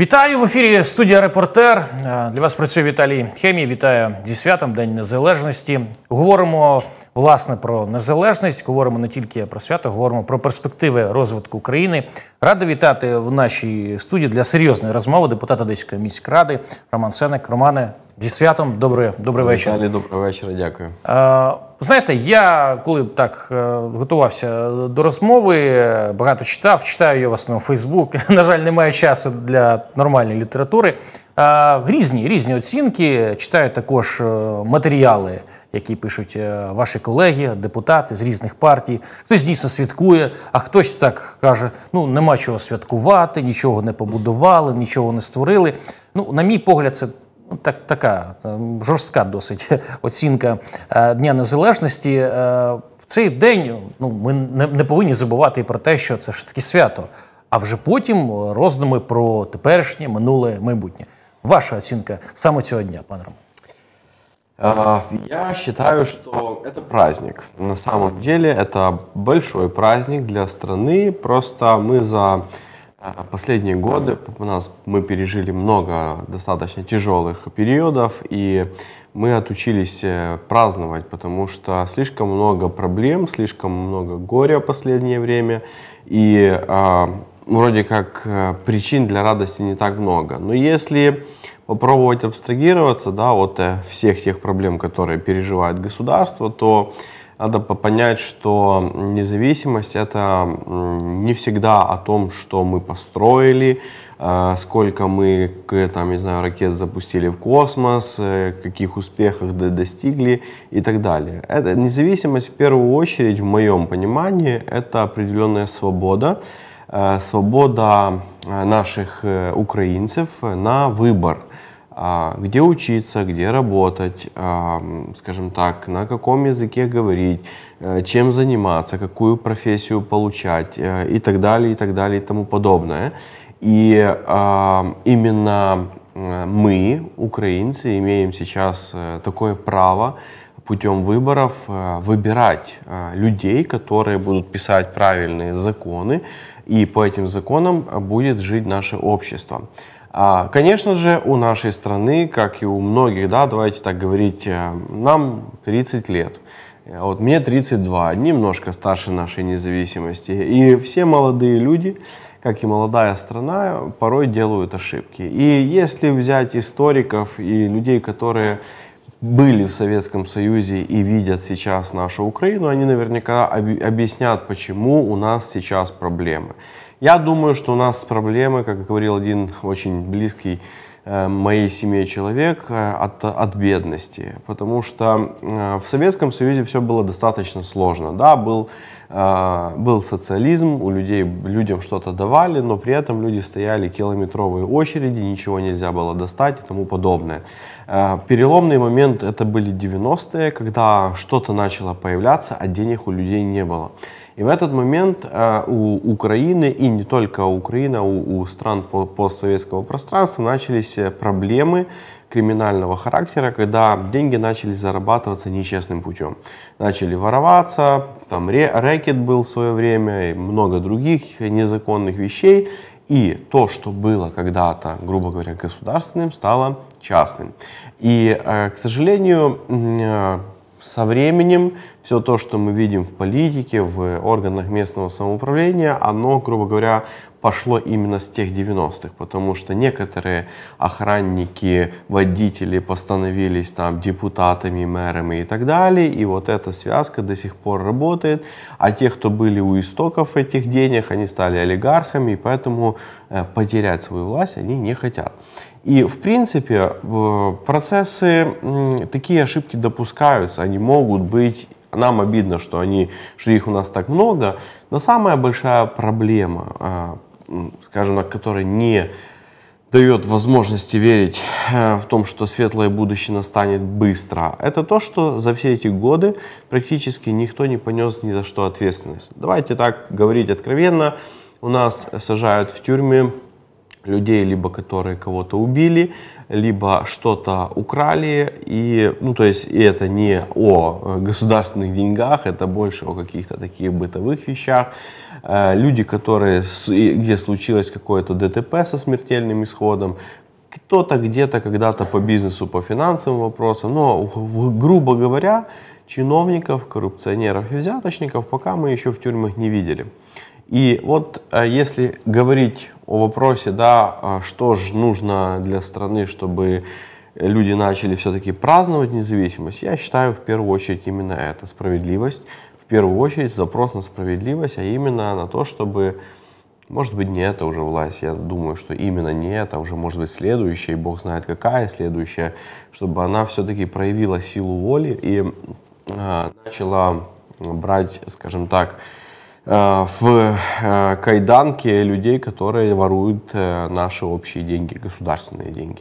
Вітаю в ефірі студія Репортер. Е, для вас працює Віталій Хемій. Вітаю зі святом День Незалежності. Говоримо власне про незалежність. Говоримо не тільки про свято, говоримо про перспективи розвитку України. Радий вітати в нашій студії для серйозної розмови депутата Деської міськради Роман Сенек. Романе, Зі святом, добрий добрий вечір. Віталій, доброго вечора, дякую. знаєте, я коли так е, готувався е, до розмови, багато читав, читаю його в основному Фейсбук. На жаль, немає часу для нормальної літератури. різні різні оцінки. Читаю також е, матеріали, які пишуть ваші колеги, депутати з різних партій. Хтось дійсно святкує, а хтось так каже: ну нема чого святкувати, нічого не побудували, нічого не створили. Ну, на мій погляд, це. Ну, так, така жорстка досить оцінка е, Дня Незалежності. Е, в цей день ну, ми не, не повинні забувати і про те, що це ж таки свято, а вже потім роздуми про теперішнє, минуле майбутнє. Ваша оцінка саме цього дня, пане Роман? Э, я считаю, что это праздник. На самом деле это большой праздник для страны. Просто мы за А, а последние годы у нас мы пережили много достаточно тяжелых периодов, и мы отучились э, праздновать, потому что слишком много проблем, слишком много горя в последнее время, и э, вроде как э, причин для радости не так много. Но если попробовать абстрагироваться да, от э, всех тех проблем, которые переживает государство, то надо понять, что независимость это не всегда о том, что мы построили, э, сколько мы, там, не знаю, ракет запустили в космос, э, каких успехов достигли и так далее. Это независимость в первую очередь, в моем понимании, это определенная свобода, э, свобода наших украинцев на выбор – а, где учиться, где работать, а, скажем так, на каком языке говорить, э, чем заниматься, какую профессию получать э, и так далее, и так далее, и тому подобное. И а, именно э, мы, украинцы, имеем сейчас такое право путем выборов выбирать людей, которые будут писать правильные законы, и по этим законам будет жить наше общество. А, конечно же, у нашей страны, как и у многих, да, давайте так говорить, э, нам 30 лет. Э, вот мне 32, немножко старше нашей независимости. И все молодые люди, как и молодая страна, порой делают ошибки. И если взять историков и людей, которые были в Советском Союзе и видят сейчас нашу Украину, они наверняка объяснят, почему у нас сейчас проблемы. Я думаю, что у нас проблемы, как говорил один очень близкий э, моей семье человек э, от, от бедности, потому что э, в Советском Союзе все было достаточно сложно. Да, был, был социализм, у людей, людям что-то давали, но при этом люди стояли километровые очереди, ничего нельзя было достать и тому подобное. Переломный момент это были 90-е, когда что-то начало появляться, а денег у людей не было. И в этот момент э, у Украины, и не только у Украины, а у, у стран постсоветского пространства начались э, проблемы криминального характера, когда деньги начали зарабатываться нечестным путем. Начали вороваться, там рэкет был в свое время, и много других незаконных вещей. И то, что было когда-то, грубо говоря, государственным, стало частным. И, э, к сожалению, э, со временем все то, что мы видим в политике, в органах местного самоуправления, оно, грубо говоря, пошло именно с тех 90-х, потому что некоторые охранники, водители постановились там депутатами, мэрами и так далее, и вот эта связка до сих пор работает, а те, кто были у истоков этих денег, они стали олигархами, и поэтому э, потерять свою власть они не хотят. И, в принципе, э, процессы, такие ошибки допускаются, они могут быть, нам обидно, что, они, что их у нас так много, но самая большая проблема, э, скажем так, которая не дает возможности верить э, в том, что светлое будущее настанет быстро, это то, что за все эти годы практически никто не понес ни за что ответственность. Давайте так говорить откровенно, у нас сажают в тюрьме людей, либо которые кого-то убили, либо что-то украли, и, ну, то есть, и это не о э, государственных деньгах, это больше о каких-то таких бытовых вещах. Э, люди, которые, где случилось какое-то ДТП со смертельным исходом, кто-то где-то когда-то по бизнесу, по финансовым вопросам, но, грубо говоря, чиновников, коррупционеров и взяточников пока мы еще в тюрьмах не видели. И вот э, если говорить о вопросе, да, а что же нужно для страны, чтобы люди начали все-таки праздновать независимость, я считаю в первую очередь именно это, справедливость, в первую очередь запрос на справедливость, а именно на то, чтобы, может быть, не это уже власть, я думаю, что именно не это, уже может быть следующая, и бог знает какая следующая, чтобы она все-таки проявила силу воли и э, начала брать, скажем так, Э, в э, кайданке людей, которые воруют э, наши общие деньги, государственные деньги.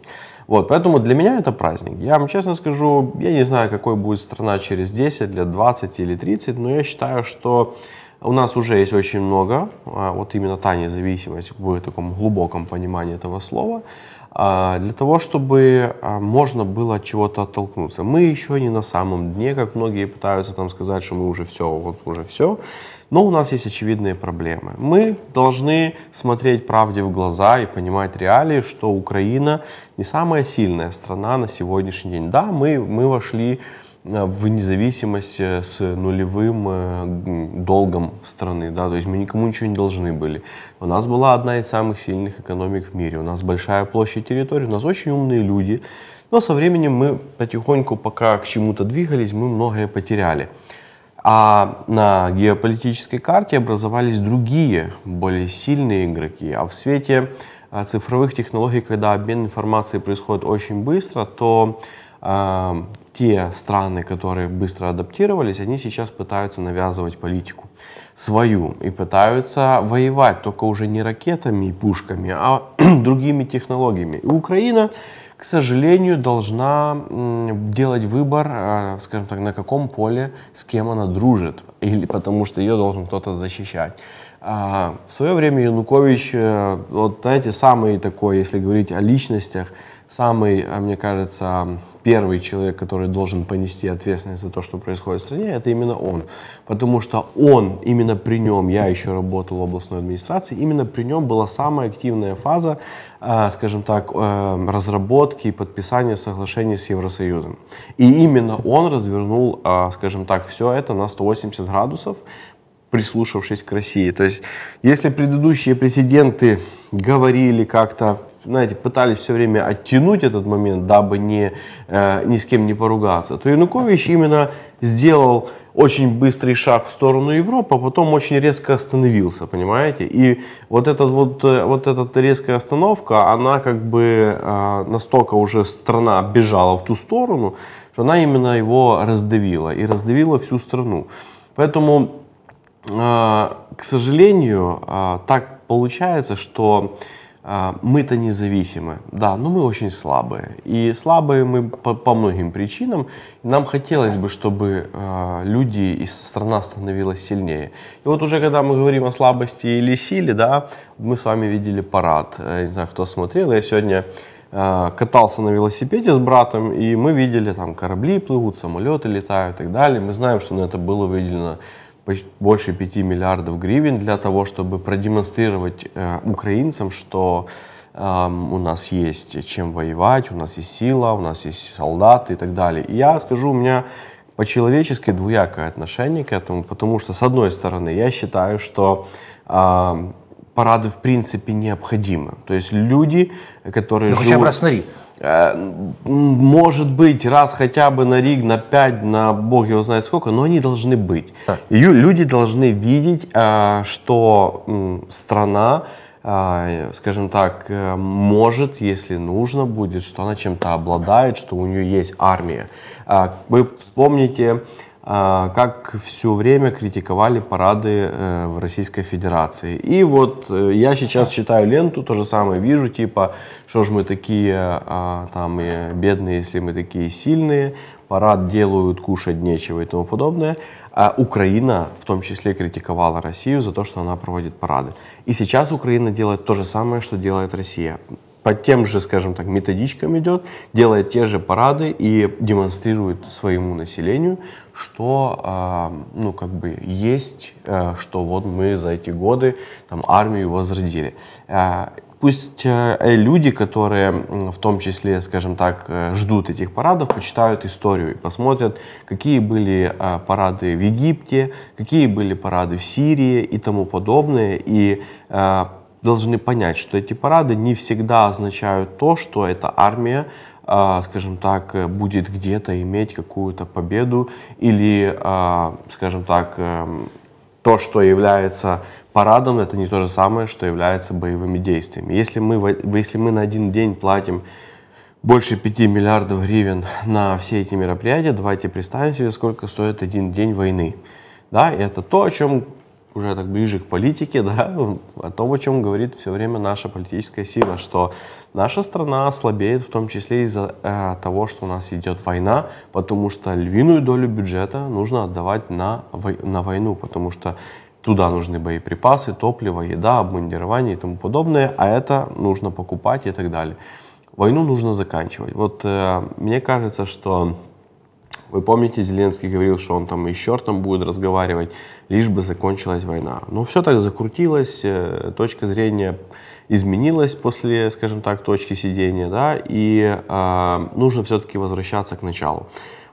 Вот, поэтому для меня это праздник. Я вам честно скажу, я не знаю, какой будет страна через 10 лет, 20 или 30, но я считаю, что у нас уже есть очень много, а, вот именно та независимость в таком глубоком понимании этого слова, а, для того, чтобы а, можно было от чего-то оттолкнуться. Мы еще не на самом дне, как многие пытаются там сказать, что мы уже все, вот уже все. Но у нас есть очевидные проблемы. Мы должны смотреть правде в глаза и понимать реалии, что Украина не самая сильная страна на сегодняшний день. Да, мы, мы вошли э, в независимость э, с нулевым э, долгом страны, да, то есть мы никому ничего не должны были. У нас была одна из самых сильных экономик в мире, у нас большая площадь территории, у нас очень умные люди, но со временем мы потихоньку, пока к чему-то двигались, мы многое потеряли. А на геополитической карте образовались другие, более сильные игроки. А в свете а, цифровых технологий, когда обмен информацией происходит очень быстро, то э, те страны, которые быстро адаптировались, они сейчас пытаются навязывать политику свою и пытаются воевать только уже не ракетами и пушками, а другими технологиями. И Украина к сожалению, должна делать выбор, а, скажем так, на каком поле, с кем она дружит, или потому что ее должен кто-то защищать. А, в свое время Янукович, э, вот знаете, самый такой, если говорить о личностях, самый, э, мне кажется, первый человек, который должен понести ответственность за то, что происходит в стране, это именно он. Потому что он, именно при нем, я еще работал в областной администрации, именно при нем была самая активная фаза, э, скажем так, э, разработки и подписания соглашений с Евросоюзом. И именно он развернул, скажем так, все это на 180 градусов, прислушавшись к России. То есть, если предыдущие президенты говорили как-то знаете, пытались все время оттянуть этот момент, дабы не, э, ни с кем не поругаться, то Янукович именно сделал очень быстрый шаг в сторону Европы, а потом очень резко остановился, понимаете? И вот, этот вот, э, вот эта резкая остановка, она как бы э, настолько уже страна бежала в ту сторону, что она именно его раздавила, и раздавила всю страну. Поэтому, э, к сожалению, э, так получается, что а, мы-то независимы, да, но мы очень слабые. И слабые мы по, по многим причинам. Нам хотелось бы, чтобы э, люди и страна становилась сильнее. И вот уже когда мы говорим о слабости или силе, да, мы с вами видели парад. Я э, не знаю, кто смотрел, я сегодня э, катался на велосипеде с братом, и мы видели там корабли плывут, самолеты летают и так далее. Мы знаем, что на это было выделено больше 5 миллиардов гривен для того, чтобы продемонстрировать э, украинцам, что э, у нас есть чем воевать, у нас есть сила, у нас есть солдаты и так далее. И я скажу, у меня по-человечески двуякое отношение к этому, потому что, с одной стороны, я считаю, что э, парады в принципе необходимы. То есть люди, которые... Ну живут... хотя бы раз смотри, может быть, раз хотя бы на Риг, на 5, на бог его знает сколько, но они должны быть. Так. люди должны видеть, э, что страна, э, скажем так, э, может, если нужно будет, что она чем-то обладает, что у нее есть армия. Вы вспомните а, как все время критиковали парады э, в Российской Федерации. И вот э, я сейчас читаю ленту, то же самое вижу, типа, что ж мы такие а, там и бедные, если мы такие сильные, парад делают, кушать нечего и тому подобное. А Украина в том числе критиковала Россию за то, что она проводит парады. И сейчас Украина делает то же самое, что делает Россия по тем же, скажем так, методичкам идет, делает те же парады и демонстрирует своему населению, что, э, ну, как бы есть, э, что вот мы за эти годы там армию возродили. Э, пусть э, люди, которые в том числе, скажем так, э, ждут этих парадов, почитают историю и посмотрят, какие были э, парады в Египте, какие были парады в Сирии и тому подобное, и должны понять, что эти парады не всегда означают то, что эта армия, а, скажем так, э, будет где-то иметь какую-то победу или, а, скажем так, эм, то, что является парадом, это не то же самое, что является боевыми действиями. Если мы, если мы на один день платим больше 5 миллиардов гривен на все эти мероприятия, давайте представим себе, сколько стоит один день войны. Да, и это то, о чем уже так ближе к политике, да, о том, о чем говорит все время наша политическая сила, что наша страна слабеет в том числе из-за э, того, что у нас идет война, потому что львиную долю бюджета нужно отдавать на, вой, на войну, потому что Туда нужны боеприпасы, топливо, еда, обмундирование и тому подобное, а это нужно покупать и так далее. Войну нужно заканчивать. Вот э, мне кажется, что вы помните, Зеленский говорил, что он там и с чертом будет разговаривать, лишь бы закончилась война. Но ну, все так закрутилось, э, точка зрения изменилась после, скажем так, точки сидения, да, и э, нужно все-таки возвращаться к началу.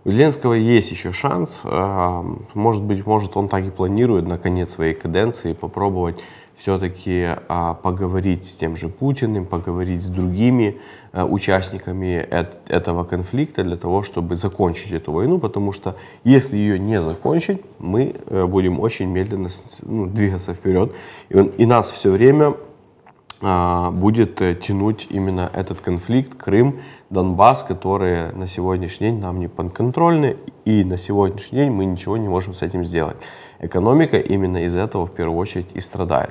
У Зеленского есть еще шанс, э, может быть, может он так и планирует на конец своей каденции попробовать все-таки а, поговорить с тем же Путиным, поговорить с другими а, участниками эт, этого конфликта для того, чтобы закончить эту войну, потому что если ее не закончить, мы а, будем очень медленно ну, двигаться вперед, и, он, и нас все время а, будет э, тянуть именно этот конфликт Крым, Донбасс, которые на сегодняшний день нам не подконтрольны, и на сегодняшний день мы ничего не можем с этим сделать. Экономика именно из этого в первую очередь и страдает.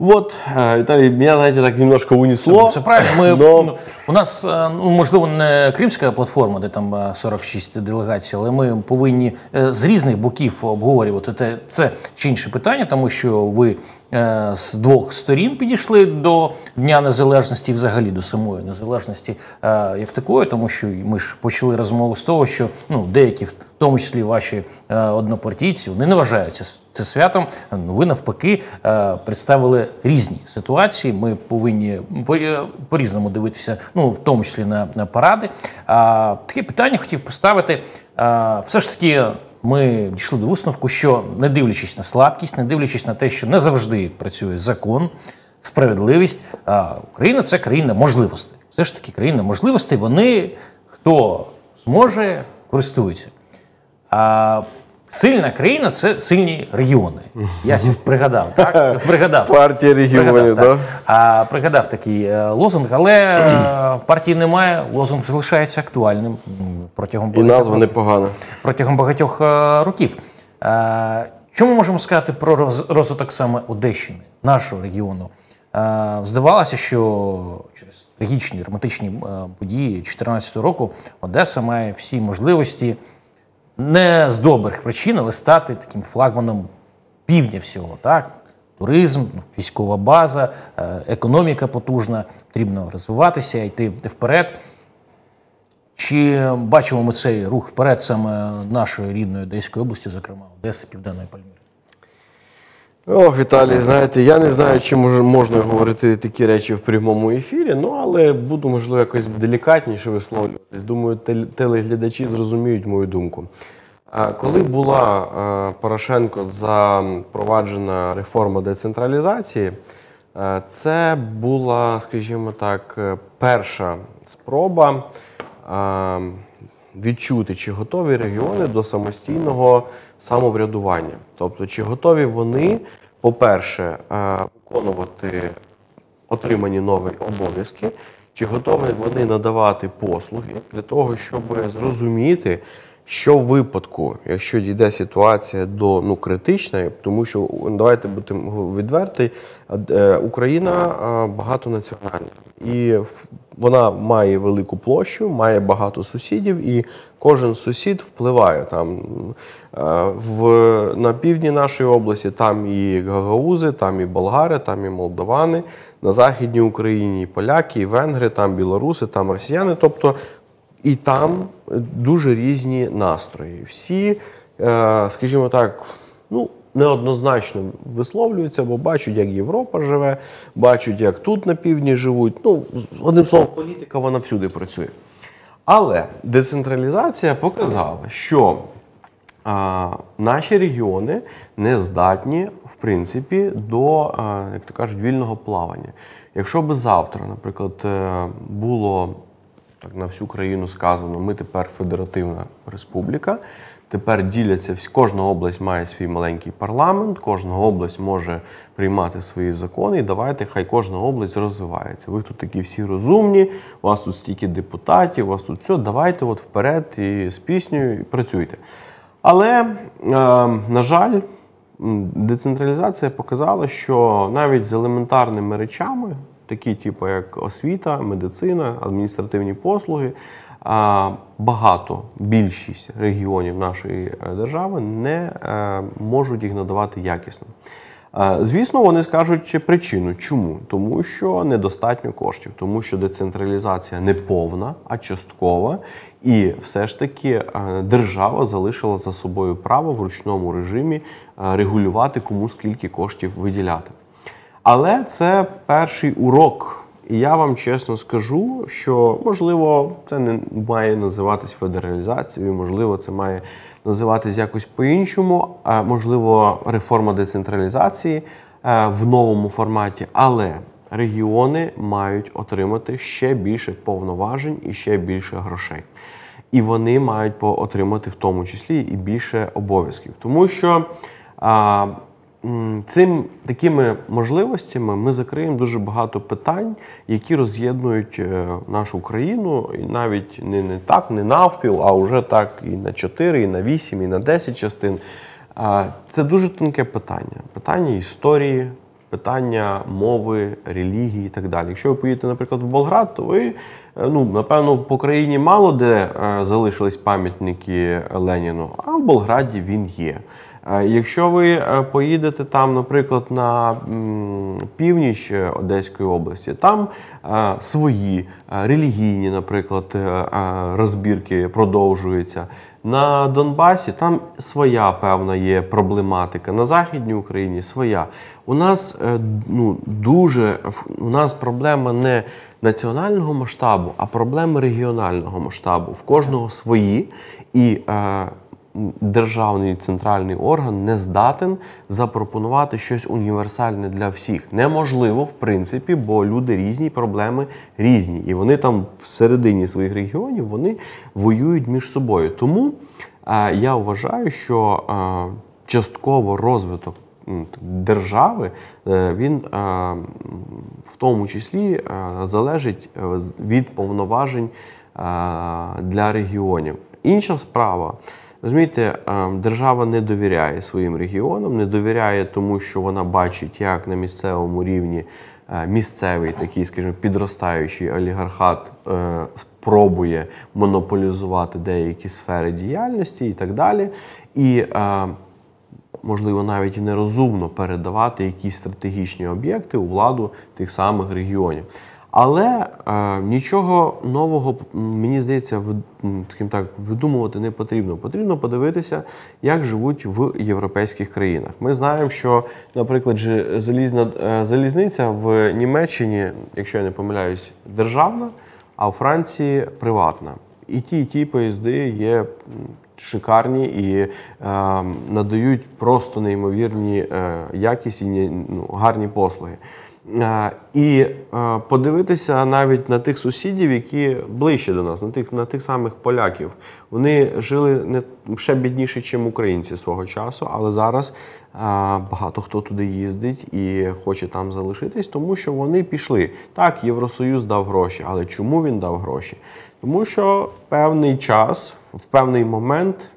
Вот, э, Виталий, меня знаете так немножко унесло. все це правильно. Ми, но... У нас, э, ну, можливо, не кримська платформа, де там 46 делегацій, але ми повинні з різних боків обговорювати це, це чи інше питання, тому що ви Е, з двох сторін підійшли до Дня Незалежності взагалі до самої незалежності е, як такої, тому що ми ж почали розмову з того, що ну деякі, в тому числі ваші е, однопартійці, вони не вважаються це святом. Ну ви навпаки представили різні ситуації. Ми повинні по різному дивитися, ну в тому числі на, на паради. А таке питання хотів поставити все ж таки ми дійшли до висновку, що не дивлячись на слабкість, не дивлячись на те, що не завжди працює закон, справедливість, а Україна це країна можливостей. Все ж таки, країна можливостей, вони хто зможе, користуються. А Сильна країна це сильні регіони. Я пригадав, так? Пригадав. Партія регіонів, так? А пригадав такий е, лозунг, але е, партії немає, лозунг залишається актуальним протягом багатьох І назва непогана. Протягом багатьох е, років. Що ми можемо сказати про роз розвиток саме Одещини, нашого регіону? Здавалося, що через трагічні драматичні події 2014 року Одеса має всі можливості не з добрих причин, але стати таким флагманом півдня всього. так? Туризм, ну, військова база, е, економіка потужна, потрібно розвиватися, йти вперед. Чи бачимо ми цей рух вперед саме нашої рідної Одеської області, зокрема Одеси, Південної Пальміри? Ох, Віталій, знаєте, я не знаю, чи можна говорити такі речі в прямому ефірі, ну але буду, можливо, якось делікатніше висловлюватись. Думаю, телеглядачі зрозуміють мою думку. Коли була Порошенко запроваджена реформа децентралізації, це була, скажімо так, перша спроба відчути, чи готові регіони до самостійного самоврядування. Тобто, чи готові вони, по-перше, е, виконувати отримані нові обов'язки, чи готові вони надавати послуги для того, щоб зрозуміти. Що в випадку, якщо дійде ситуація до ну критичної, тому що давайте будемо відвертий. Е, Україна е, багатонаціональна і вона має велику площу, має багато сусідів, і кожен сусід впливає там е, в на півдні нашої області. Там і гагаузи, там і болгари, там і молдавани, на західній Україні і поляки, і венгри, там білоруси, там росіяни. Тобто і там дуже різні настрої. Всі, е, скажімо так, ну. Неоднозначно висловлюються, бо бачать, як Європа живе, бачать, як тут на півдні живуть. Ну, одним словом, політика вона всюди працює. Але децентралізація показала, що а, наші регіони не здатні, в принципі, до, а, як то кажуть, вільного плавання. Якщо би завтра, наприклад, е, було так на всю країну сказано, ми тепер федеративна республіка. Тепер діляться кожна область має свій маленький парламент, кожна область може приймати свої закони. І давайте, хай кожна область розвивається. Ви тут такі всі розумні, у вас тут стільки депутатів, у вас тут все. Давайте от вперед і з піснею і працюйте. Але, е, на жаль, децентралізація показала, що навіть з елементарними речами такі, типу як освіта, медицина, адміністративні послуги. Багато більшість регіонів нашої е, держави не е, можуть їх надавати якісно. Е, звісно, вони скажуть причину, чому тому, що недостатньо коштів, тому що децентралізація не повна, а часткова, і все ж таки держава залишила за собою право в ручному режимі регулювати кому скільки коштів виділяти. Але це перший урок. І я вам чесно скажу, що можливо це не має називатись федералізацією, можливо, це має називатись якось по-іншому, можливо, реформа децентралізації е, в новому форматі, але регіони мають отримати ще більше повноважень і ще більше грошей. І вони мають отримати в тому числі і більше обов'язків, тому що. Цим такими можливостями ми закриємо дуже багато питань, які роз'єднують е, нашу країну, і навіть не не так, не навпіл, а вже так і на 4, і на 8, і на 10 частин. Це дуже тонке питання: питання історії, питання мови, релігії і так далі. Якщо ви поїдете, наприклад, в Болград, то ви е, ну напевно по країні мало де е, залишились пам'ятники Леніну, а в Болграді він є. Е, якщо ви е, поїдете там, наприклад, на північ е, Одеської області, там свої релігійні, наприклад, розбірки продовжуються. На Донбасі там своя певна є проблематика. На Західній Україні своя. У нас ну, дуже у нас проблема не національного масштабу, а проблеми регіонального масштабу. В кожного свої. І державний центральний орган не здатен запропонувати щось універсальне для всіх. Неможливо, в принципі, бо люди різні, проблеми різні. І вони там всередині своїх регіонів вони воюють між собою. Тому е, я вважаю, що е, частково розвиток. Держави, е, він е, в тому числі е, залежить від повноважень для регіонів. Інша справа, розумієте, держава не довіряє своїм регіонам, не довіряє тому, що вона бачить, як на місцевому рівні місцевий такий, скажімо, підростаючий олігархат е, пробує монополізувати деякі сфери діяльності і так далі. І Можливо, навіть і нерозумно передавати якісь стратегічні об'єкти у владу тих самих регіонів. Але е, нічого нового, мені здається, в, таким так видумувати не потрібно. Потрібно подивитися, як живуть в європейських країнах. Ми знаємо, що, наприклад, залізна е, залізниця в Німеччині, якщо я не помиляюсь, державна, а в Франції приватна. І ті, і ті поїзди є шикарні і е, надають просто неймовірні е, якість і ну, гарні послуги. І подивитися навіть на тих сусідів, які ближче до нас, на тих на тих самих поляків. Вони жили не ще бідніше, ніж українці свого часу, але зараз багато хто туди їздить і хоче там залишитись, тому що вони пішли. Так, Євросоюз дав гроші, але чому він дав гроші? Тому що певний час, в певний момент.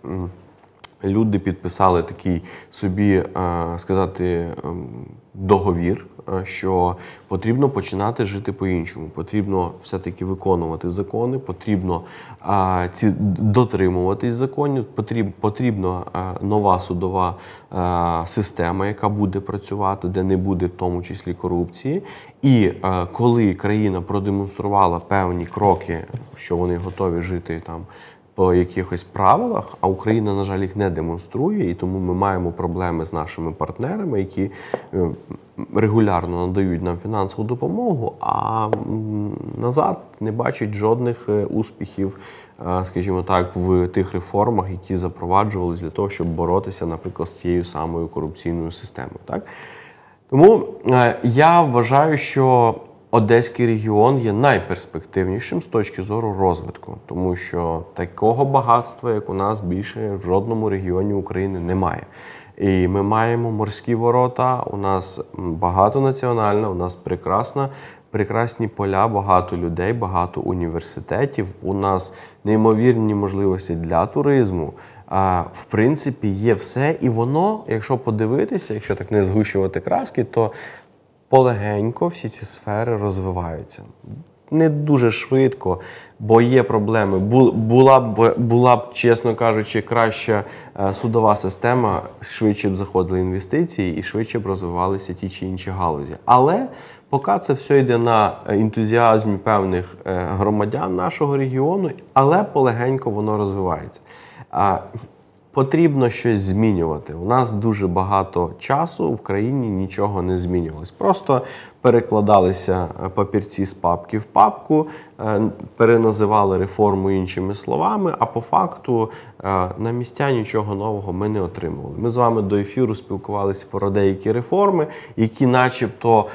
Люди підписали такий собі, сказати, договір Е, що потрібно починати жити по-іншому. Потрібно все-таки виконувати закони, потрібно а, ці дотримуватись законів. Потріб, потрібна а, е, нова судова а, е, система, яка буде працювати, де не буде в тому числі корупції. І коли країна продемонструвала певні кроки, що вони готові жити там по якихось правилах, а Україна, на жаль, їх не демонструє, і тому ми маємо проблеми з нашими партнерами, які е, регулярно надають нам фінансову допомогу, а назад не бачать жодних е, успіхів, е, скажімо так, в тих реформах, які запроваджувалися для того, щоб боротися, наприклад, з тією самою корупційною системою. Так тому я вважаю, що Одеський регіон є найперспективнішим з точки зору розвитку, тому що такого багатства, як у нас, більше в жодному регіоні України немає. І ми маємо морські ворота. У нас багато багатонаціональна, у нас прекрасна, прекрасні поля, багато людей, багато університетів. У нас неймовірні можливості для туризму. В принципі, є все, і воно, якщо подивитися, якщо так не згущувати краски, то полегенько всі ці сфери розвиваються. Не дуже швидко, бо є проблеми. Була б, була б, чесно кажучи, краща е, судова система, швидше б заходили інвестиції і швидше б розвивалися ті чи інші галузі. Але поки це все йде на ентузіазмі певних е, громадян нашого регіону, але полегенько воно розвивається. Потрібно щось змінювати. У нас дуже багато часу в країні нічого не змінювалось. Просто перекладалися е, папірці з папки в папку, е, переназивали реформу іншими словами. А по факту е, на місця нічого нового ми не отримували. Ми з вами до ефіру спілкувалися про деякі реформи, які, начебто,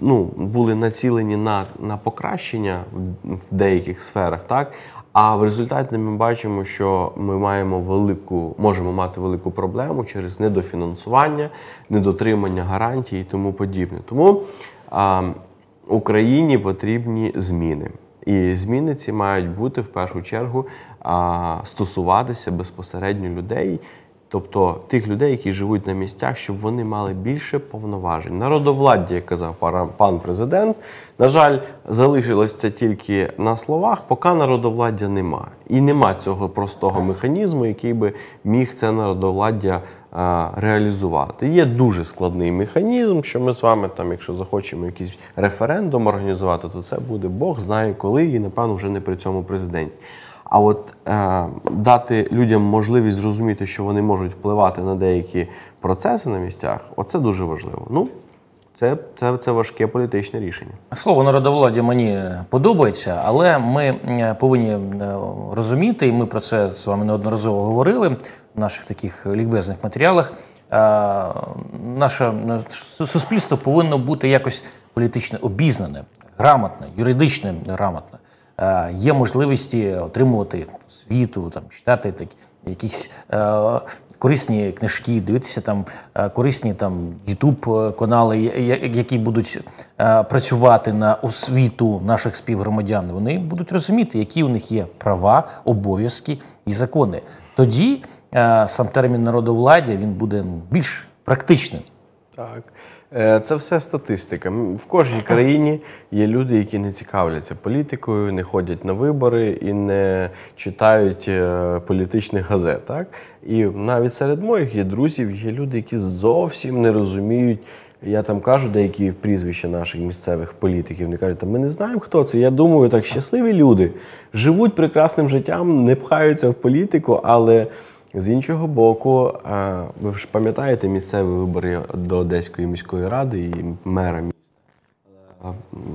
ну, були націлені на на покращення в деяких сферах, так а в результаті ми бачимо, що ми маємо велику, можемо мати велику проблему через недофінансування, недотримання гарантій і тому подібне. Тому а, Україні потрібні зміни. І зміни ці мають бути в першу чергу а, стосуватися безпосередньо людей. Тобто тих людей, які живуть на місцях, щоб вони мали більше повноважень. Народовладдя, як казав пан президент, на жаль, залишилось це тільки на словах, поки народовладдя нема. І нема цього простого механізму, який би міг це народовладдя а, е, реалізувати. Є дуже складний механізм, що ми з вами, там, якщо захочемо якийсь референдум організувати, то це буде Бог знає коли і, напевно, вже не при цьому президенті. А от е, дати людям можливість зрозуміти, що вони можуть впливати на деякі процеси на місцях, оце дуже важливо. Ну, це це, це важке політичне рішення. Слово народовладдя мені подобається, але ми е, повинні е, розуміти, і ми про це з вами неодноразово говорили в наших таких лікбезних матеріалах. Е, наше е, суспільство повинно бути якось політично обізнане, грамотне, юридично грамотне. Е, є можливості отримувати світу, там читати так, якісь е, корисні книжки, дивитися там е, корисні там ютуб-канали, які будуть працювати на освіту наших співгромадян. Вони будуть розуміти, які у них є права, обов'язки і закони. Тоді сам термін народовладдя він буде ну, більш практичним. Так. Е, це все статистика. В кожній країні є люди, які не цікавляться політикою, не ходять на вибори і не читають е, політичних газет. Так? І навіть серед моїх є друзів, є люди, які зовсім не розуміють. Я там кажу деякі прізвища наших місцевих політиків. Вони кажуть, ми не знаємо, хто це. Я думаю, так щасливі люди живуть прекрасним життям, не пхаються в політику, але. З іншого боку, е, ви ж пам'ятаєте місцеві вибори до Одеської міської ради і мера міста. Е,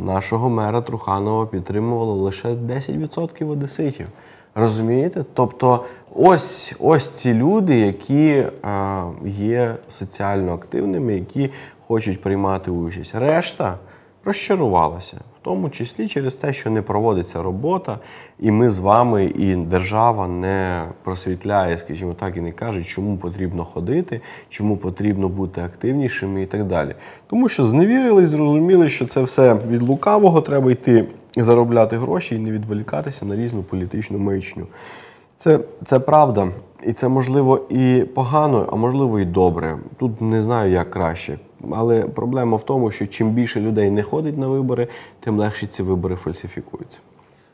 нашого мера Труханова підтримувало лише 10% одеситів. Розумієте? Тобто, ось ось ці люди, які е, є соціально активними, які хочуть приймати участь. Решта розчарувалася тому числі через те, що не проводиться робота, і ми з вами, і держава не просвітляє, скажімо так, і не каже, чому потрібно ходити, чому потрібно бути активнішими і так далі. Тому що зневірили, зрозуміли, що це все від лукавого треба йти заробляти гроші і не відволікатися на різну політичну мичню. Це, Це правда. І це можливо і погано, а можливо і добре. Тут не знаю як краще. Але проблема в тому, що чим більше людей не ходить на вибори, тим легше ці вибори фальсифікуються.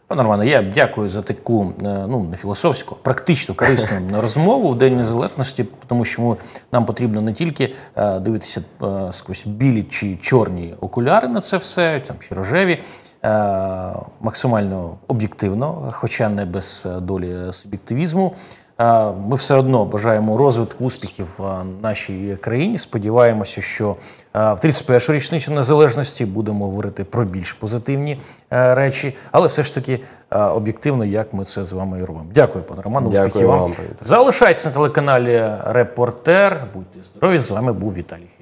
Пане Романе, я дякую за таку е, ну не філософську, практично корисну е, розмову в День Незалежності, тому що ми, нам потрібно не тільки е, дивитися е, сквозь білі чи чорні окуляри на це все, там чи рожеві, максимально об'єктивно, хоча не без долі суб'єктивізму. Е, ми все одно бажаємо розвитку успіхів в е, нашій країні. Сподіваємося, що е, в 31-ю річницю незалежності будемо говорити про більш позитивні речі, але все ж таки об'єктивно, як ми це з вами і робимо. Дякую, пане Роману. успіхів вам. вам. Залишайтеся на телеканалі Репортер. Будьте здорові! З вами був Віталій.